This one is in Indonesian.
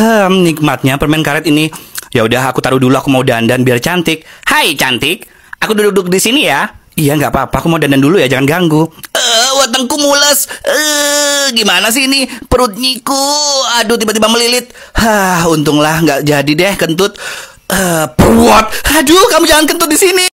Hmm, nikmatnya permen karet ini. Ya udah aku taruh dulu aku mau dandan biar cantik. Hai cantik, aku duduk-duduk di sini ya. Iya nggak apa-apa, aku mau dandan dulu ya, jangan ganggu. Eh, uh, watengku mules. Eh, uh, gimana sih ini perut nyiku? Aduh, tiba-tiba melilit. Hah, untunglah nggak jadi deh kentut. Eh, uh, perut. Aduh, kamu jangan kentut di sini.